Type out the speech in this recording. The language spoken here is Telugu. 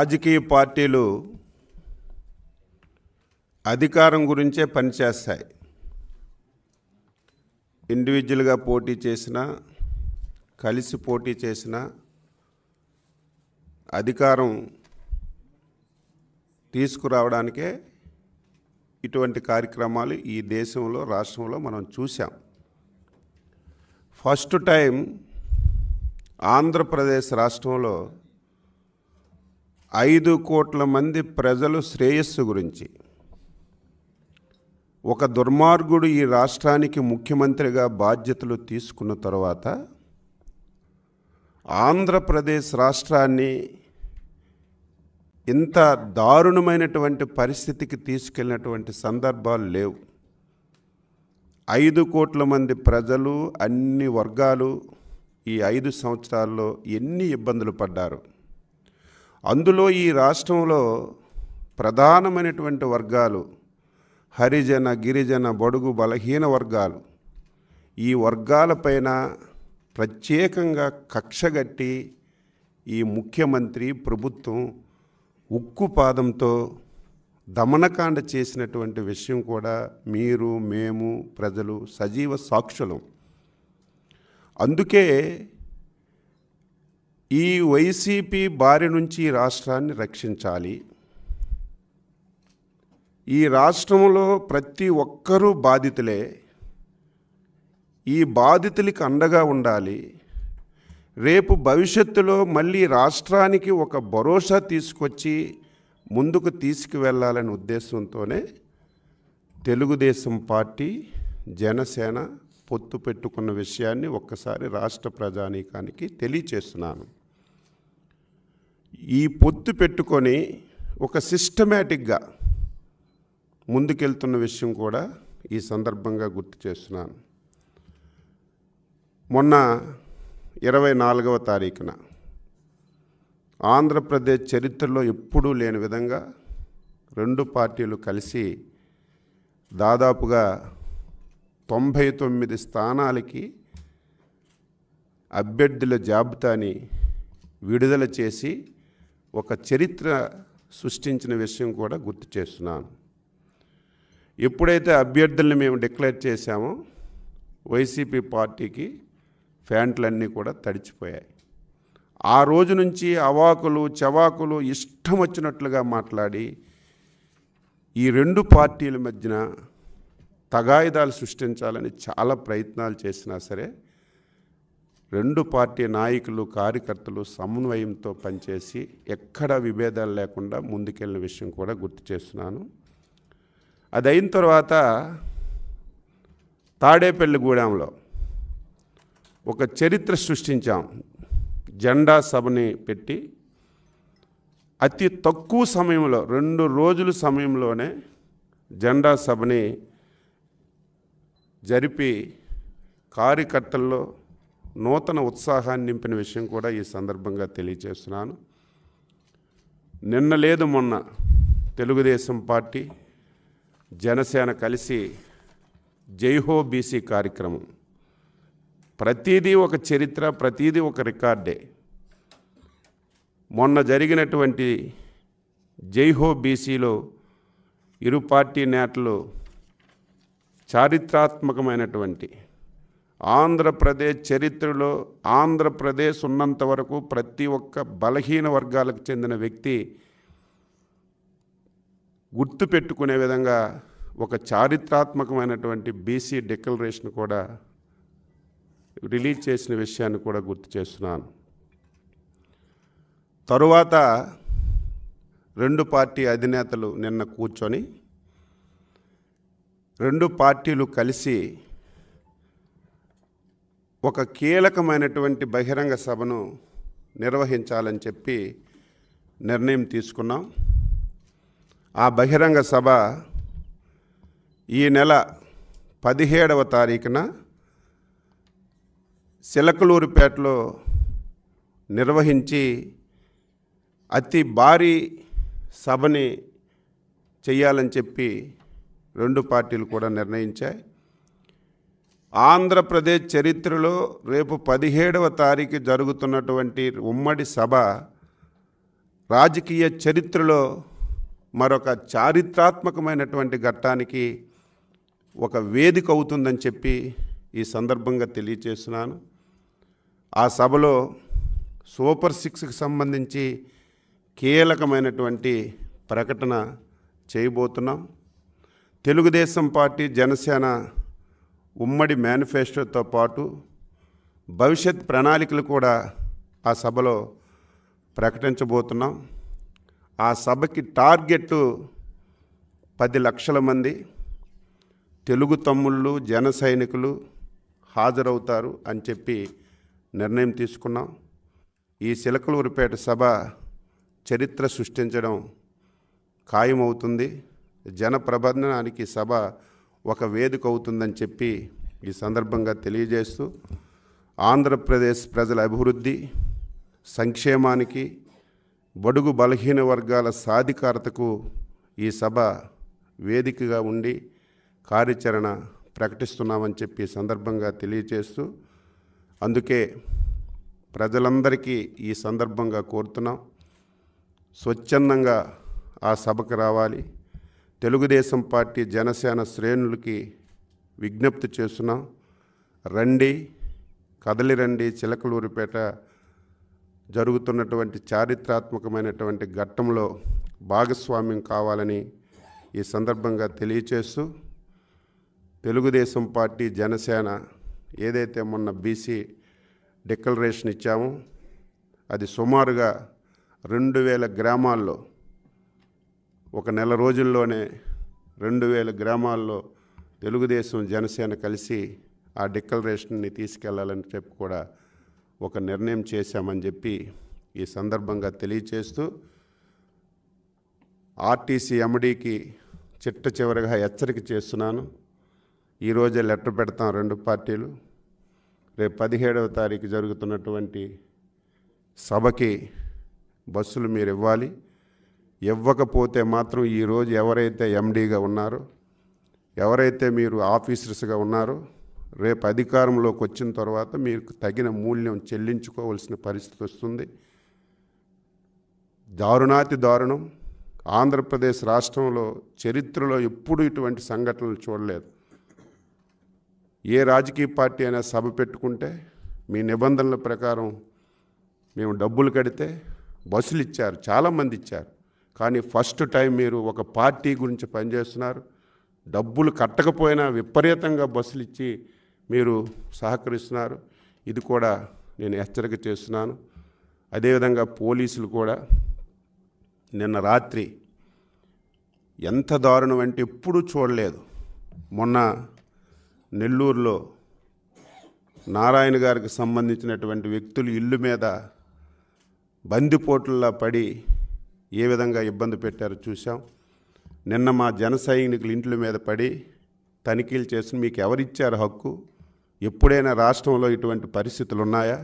రాజకీయ పార్టీలు అధికారం గురించే పనిచేస్తాయి ఇండివిజువల్గా పోటీ చేసినా కలిసి పోటీ చేసినా అధికారం తీసుకురావడానికే ఇటువంటి కార్యక్రమాలు ఈ దేశంలో రాష్ట్రంలో మనం చూసాం ఫస్ట్ టైం ఆంధ్రప్రదేశ్ రాష్ట్రంలో ఐదు కోట్ల మంది ప్రజలు శ్రేయస్సు గురించి ఒక దుర్మార్గుడు ఈ రాష్ట్రానికి ముఖ్యమంత్రిగా బాధ్యతలు తీసుకున్న తర్వాత ఆంధ్రప్రదేశ్ రాష్ట్రాన్ని ఇంత దారుణమైనటువంటి పరిస్థితికి తీసుకెళ్ళినటువంటి సందర్భాలు లేవు ఐదు కోట్ల మంది ప్రజలు అన్ని వర్గాలు ఈ ఐదు సంవత్సరాల్లో ఎన్ని ఇబ్బందులు పడ్డారు అందులో ఈ రాష్ట్రంలో ప్రధానమైనటువంటి వర్గాలు హరిజన గిరిజన బడుగు బలహీన వర్గాలు ఈ వర్గాలపైన ప్రత్యేకంగా కక్షగట్టి ఈ ముఖ్యమంత్రి ప్రభుత్వం ఉక్కు పాదంతో దమనకాండ చేసినటువంటి విషయం కూడా మీరు మేము ప్రజలు సజీవ సాక్షులం అందుకే ఈ వైసీపీ బారి నుంచి రాష్ట్రాన్ని రక్షించాలి ఈ రాష్ట్రంలో ప్రతి ఒక్కరూ బాధితులే ఈ బాధితులకి అండగా ఉండాలి రేపు భవిష్యత్తులో మళ్ళీ రాష్ట్రానికి ఒక భరోసా తీసుకొచ్చి ముందుకు తీసుకువెళ్ళాలనే ఉద్దేశంతోనే తెలుగుదేశం పార్టీ జనసేన పొత్తు పెట్టుకున్న విషయాన్ని ఒక్కసారి రాష్ట్ర ప్రజానీకానికి తెలియచేస్తున్నాను ఈ పొత్తు పెట్టుకొని ఒక సిస్టమేటిక్గా ముందుకెళ్తున్న విషయం కూడా ఈ సందర్భంగా గుర్తు చేస్తున్నాను మొన్న ఇరవై నాలుగవ తారీఖున ఆంధ్రప్రదేశ్ చరిత్రలో ఎప్పుడూ లేని విధంగా రెండు పార్టీలు కలిసి దాదాపుగా తొంభై తొమ్మిది స్థానాలకి అభ్యర్థుల జాబితాని విడుదల చేసి ఒక చరిత్ర సృష్టించిన విషయం కూడా గుర్తు చేస్తున్నాను ఎప్పుడైతే అభ్యర్థుల్ని మేము డిక్లేర్ చేశామో వైసీపీ పార్టీకి ఫ్యాంట్లన్నీ కూడా తడిచిపోయాయి ఆ రోజు నుంచి అవాకులు చవాకులు ఇష్టం వచ్చినట్లుగా మాట్లాడి ఈ రెండు పార్టీల మధ్యన తగాయిదాలు సృష్టించాలని చాలా ప్రయత్నాలు చేసినా సరే రెండు పార్టీ నాయకులు కార్యకర్తలు సమన్వయంతో పనిచేసి ఎక్కడ విభేదాలు లేకుండా ముందుకెళ్ళిన విషయం కూడా గుర్తు చేస్తున్నాను అది అయిన తర్వాత తాడేపల్లిగూడెంలో ఒక చరిత్ర సృష్టించాం జెండా సభని పెట్టి అతి తక్కువ సమయంలో రెండు రోజుల సమయంలోనే జెండా సభని జరిపి కార్యకర్తల్లో నూతన ఉత్సాహాన్ని నింపిన విషయం కూడా ఈ సందర్భంగా తెలియజేస్తున్నాను నిన్న లేదు మొన్న తెలుగుదేశం పార్టీ జనసేన కలిసి జైహో బీసీ కార్యక్రమం ప్రతీదీ ఒక చరిత్ర ప్రతీదీ ఒక రికార్డే మొన్న జరిగినటువంటి జైహో బీసీలో ఇరు పార్టీ నేతలు చారిత్రాత్మకమైనటువంటి ఆంధ్రప్రదేశ్ చరిత్రలో ఆంధ్రప్రదేశ్ ఉన్నంత వరకు ప్రతి ఒక్క బలహీన వర్గాలకు చెందిన వ్యక్తి గుర్తు పెట్టుకునే విధంగా ఒక చారిత్రాత్మకమైనటువంటి బీసీ డిక్లరేషన్ కూడా రిలీజ్ చేసిన విషయాన్ని కూడా గుర్తు చేస్తున్నాను తరువాత రెండు పార్టీ అధినేతలు నిన్న కూర్చొని రెండు పార్టీలు కలిసి ఒక కీలకమైనటువంటి బహిరంగ సభను నిర్వహించాలని చెప్పి నిర్ణయం తీసుకున్నాం ఆ బహిరంగ సభ ఈ నెల పదిహేడవ తారీఖున సిలకలూరుపేటలో నిర్వహించి అతి భారీ సభని చెయ్యాలని చెప్పి రెండు పార్టీలు కూడా నిర్ణయించాయి ఆంధ్రప్రదేశ్ చరిత్రలో రేపు పదిహేడవ తారీఖు జరుగుతున్నటువంటి ఉమ్మడి సభ రాజకీయ చరిత్రలో మరొక చారిత్రాత్మకమైనటువంటి ఘట్టానికి ఒక వేదిక అవుతుందని చెప్పి ఈ సందర్భంగా తెలియచేస్తున్నాను ఆ సభలో సూపర్ సిక్స్కి సంబంధించి కీలకమైనటువంటి ప్రకటన చేయబోతున్నాం తెలుగుదేశం పార్టీ జనసేన ఉమ్మడి మేనిఫెస్టోతో పాటు భవిష్యత్ ప్రణాళికలు కూడా ఆ సభలో ప్రకటించబోతున్నాం ఆ సభకి టార్గెట్ పది లక్షల మంది తెలుగు తమ్ముళ్ళు జన సైనికులు హాజరవుతారు అని చెప్పి నిర్ణయం తీసుకున్నాం ఈ సిలకలూరుపేట సభ చరిత్ర సృష్టించడం ఖాయమవుతుంది జన ప్రబంధనానికి సభ ఒక వేదిక అవుతుందని చెప్పి ఈ సందర్భంగా తెలియజేస్తూ ఆంధ్రప్రదేశ్ ప్రజల అభివృద్ధి సంక్షేమానికి బడుగు బలహీన వర్గాల సాధికారతకు ఈ సభ వేదికగా ఉండి కార్యాచరణ ప్రకటిస్తున్నామని చెప్పి సందర్భంగా తెలియజేస్తూ అందుకే ప్రజలందరికీ ఈ సందర్భంగా కోరుతున్నాం స్వచ్ఛందంగా ఆ సభకు రావాలి తెలుగుదేశం పార్టీ జనసేన శ్రేణులకి విజ్ఞప్తి చేస్తున్నాం రండి కదలి రండి చిలకలూరిపేట జరుగుతున్నటువంటి చారిత్రాత్మకమైనటువంటి ఘట్టంలో భాగస్వామ్యం కావాలని ఈ సందర్భంగా తెలియచేస్తూ తెలుగుదేశం పార్టీ జనసేన ఏదైతే మొన్న బీసీ డిక్లరేషన్ ఇచ్చామో అది సుమారుగా రెండు వేల గ్రామాల్లో ఒక నెల రోజుల్లోనే రెండు వేల గ్రామాల్లో తెలుగుదేశం జనసేన కలిసి ఆ డిక్లరేషన్ని తీసుకెళ్లాలని చెప్పి కూడా ఒక నిర్ణయం చేశామని చెప్పి ఈ సందర్భంగా తెలియచేస్తూ ఆర్టీసీ ఎండీకి చిట్ట చివరిగా హెచ్చరిక చేస్తున్నాను ఈరోజే లెటర్ పెడతాం రెండు పార్టీలు రేపు పదిహేడవ తారీఖు జరుగుతున్నటువంటి సభకి బస్సులు మీరు ఇవ్వాలి ఇవ్వకపోతే మాత్రం ఈరోజు ఎవరైతే ఎండీగా ఉన్నారో ఎవరైతే మీరు ఆఫీసర్స్గా ఉన్నారో రేపు అధికారంలోకి వచ్చిన తర్వాత మీకు తగిన మూల్యం చెల్లించుకోవాల్సిన పరిస్థితి వస్తుంది దారుణాతి దారుణం ఆంధ్రప్రదేశ్ రాష్ట్రంలో చరిత్రలో ఎప్పుడు ఇటువంటి సంఘటనలు చూడలేదు ఏ రాజకీయ పార్టీ అయినా సభ పెట్టుకుంటే మీ నిబంధనల ప్రకారం మేము డబ్బులు కడితే బస్సులు ఇచ్చారు చాలామంది ఇచ్చారు కానీ ఫస్ట్ టైం మీరు ఒక పార్టీ గురించి పనిచేస్తున్నారు డబ్బులు కట్టకపోయినా విపరీతంగా బస్సులు ఇచ్చి మీరు సహకరిస్తున్నారు ఇది కూడా నేను హెచ్చరిక చేస్తున్నాను అదేవిధంగా పోలీసులు కూడా నిన్న రాత్రి ఎంత దారుణం అంటే ఎప్పుడూ చూడలేదు మొన్న నెల్లూరులో నారాయణ గారికి సంబంధించినటువంటి వ్యక్తులు ఇల్లు మీద బందిపోట్లలో పడి ఏ విధంగా ఇబ్బంది పెట్టారో చూసాం నిన్న మా జన సైనికులు ఇంట్ల మీద పడి తనిఖీలు చేసి మీకు ఎవరిచ్చారు హక్కు ఎప్పుడైనా రాష్ట్రంలో ఇటువంటి పరిస్థితులు ఉన్నాయా